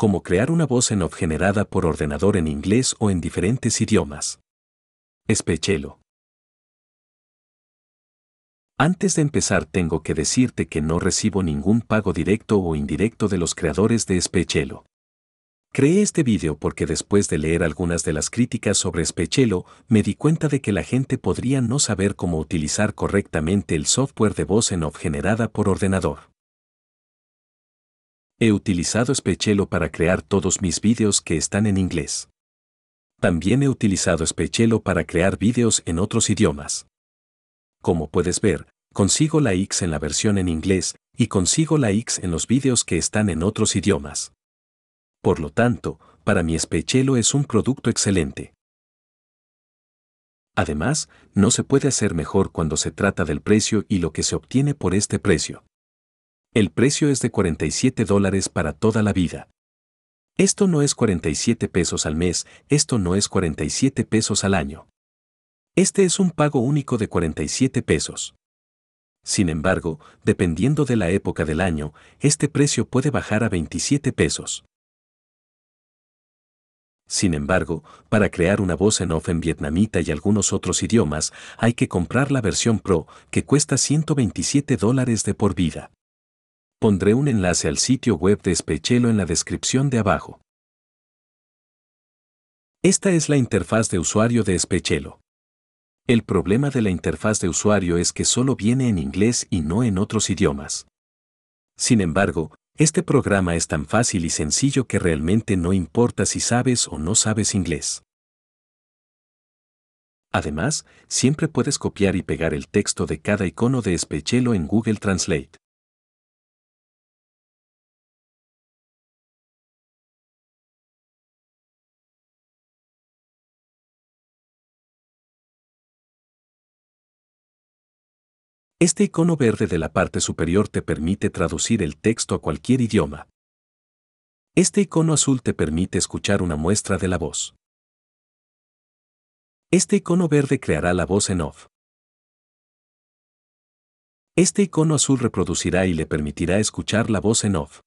como crear una voz en off generada por ordenador en inglés o en diferentes idiomas. Espechelo. Antes de empezar tengo que decirte que no recibo ningún pago directo o indirecto de los creadores de Espechelo. Creé este vídeo porque después de leer algunas de las críticas sobre Espechelo, me di cuenta de que la gente podría no saber cómo utilizar correctamente el software de voz en off generada por ordenador. He utilizado Spechelo para crear todos mis vídeos que están en inglés. También he utilizado Spechelo para crear vídeos en otros idiomas. Como puedes ver, consigo la X en la versión en inglés y consigo la X en los vídeos que están en otros idiomas. Por lo tanto, para mí Spechelo es un producto excelente. Además, no se puede hacer mejor cuando se trata del precio y lo que se obtiene por este precio. El precio es de 47 dólares para toda la vida. Esto no es 47 pesos al mes, esto no es 47 pesos al año. Este es un pago único de 47 pesos. Sin embargo, dependiendo de la época del año, este precio puede bajar a 27 pesos. Sin embargo, para crear una voz en off en vietnamita y algunos otros idiomas, hay que comprar la versión Pro, que cuesta 127 dólares de por vida. Pondré un enlace al sitio web de Spechelo en la descripción de abajo. Esta es la interfaz de usuario de Spechelo. El problema de la interfaz de usuario es que solo viene en inglés y no en otros idiomas. Sin embargo, este programa es tan fácil y sencillo que realmente no importa si sabes o no sabes inglés. Además, siempre puedes copiar y pegar el texto de cada icono de Spechelo en Google Translate. Este icono verde de la parte superior te permite traducir el texto a cualquier idioma. Este icono azul te permite escuchar una muestra de la voz. Este icono verde creará la voz en off. Este icono azul reproducirá y le permitirá escuchar la voz en off.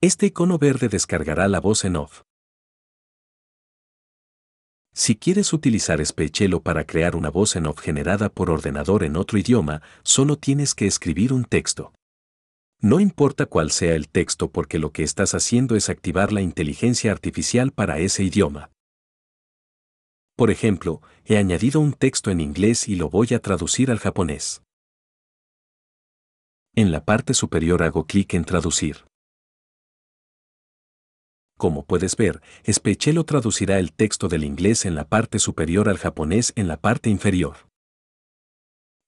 Este icono verde descargará la voz en off. Si quieres utilizar Spechelo para crear una voz en off generada por ordenador en otro idioma, solo tienes que escribir un texto. No importa cuál sea el texto porque lo que estás haciendo es activar la inteligencia artificial para ese idioma. Por ejemplo, he añadido un texto en inglés y lo voy a traducir al japonés. En la parte superior hago clic en Traducir. Como puedes ver, Spechelo traducirá el texto del inglés en la parte superior al japonés en la parte inferior.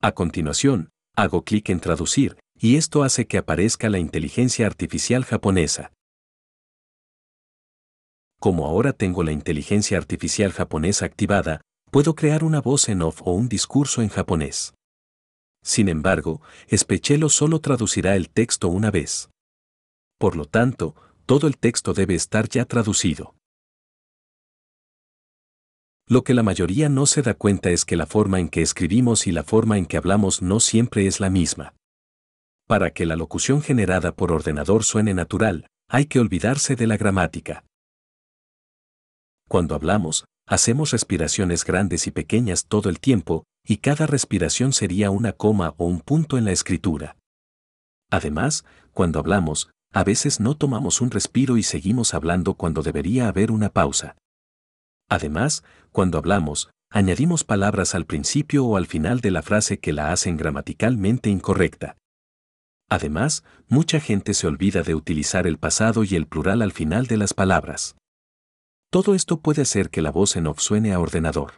A continuación, hago clic en Traducir, y esto hace que aparezca la inteligencia artificial japonesa. Como ahora tengo la inteligencia artificial japonesa activada, puedo crear una voz en off o un discurso en japonés. Sin embargo, Spechelo solo traducirá el texto una vez. Por lo tanto, todo el texto debe estar ya traducido. Lo que la mayoría no se da cuenta es que la forma en que escribimos y la forma en que hablamos no siempre es la misma. Para que la locución generada por ordenador suene natural, hay que olvidarse de la gramática. Cuando hablamos, hacemos respiraciones grandes y pequeñas todo el tiempo, y cada respiración sería una coma o un punto en la escritura. Además, cuando hablamos, a veces no tomamos un respiro y seguimos hablando cuando debería haber una pausa. Además, cuando hablamos, añadimos palabras al principio o al final de la frase que la hacen gramaticalmente incorrecta. Además, mucha gente se olvida de utilizar el pasado y el plural al final de las palabras. Todo esto puede hacer que la voz en off suene a ordenador.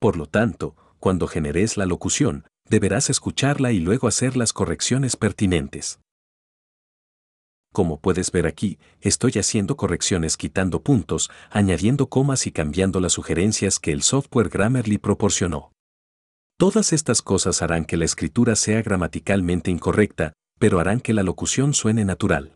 Por lo tanto, cuando generes la locución, deberás escucharla y luego hacer las correcciones pertinentes. Como puedes ver aquí, estoy haciendo correcciones quitando puntos, añadiendo comas y cambiando las sugerencias que el software Grammarly proporcionó. Todas estas cosas harán que la escritura sea gramaticalmente incorrecta, pero harán que la locución suene natural.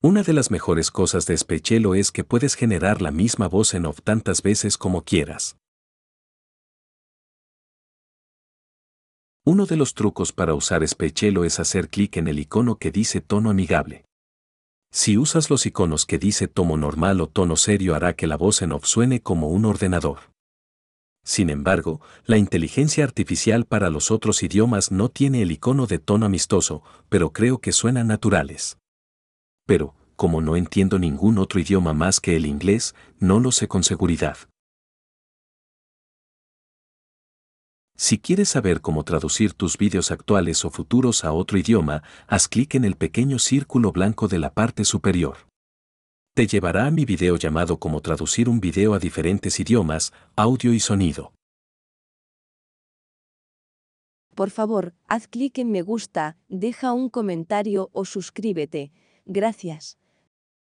Una de las mejores cosas de Spechelo es que puedes generar la misma voz en off tantas veces como quieras. Uno de los trucos para usar Spechelo es hacer clic en el icono que dice tono amigable. Si usas los iconos que dice tomo normal o tono serio hará que la voz en off suene como un ordenador. Sin embargo, la inteligencia artificial para los otros idiomas no tiene el icono de tono amistoso, pero creo que suenan naturales pero, como no entiendo ningún otro idioma más que el inglés, no lo sé con seguridad. Si quieres saber cómo traducir tus vídeos actuales o futuros a otro idioma, haz clic en el pequeño círculo blanco de la parte superior. Te llevará a mi video llamado Cómo traducir un video a diferentes idiomas, audio y sonido. Por favor, haz clic en me gusta, deja un comentario o suscríbete. Gracias.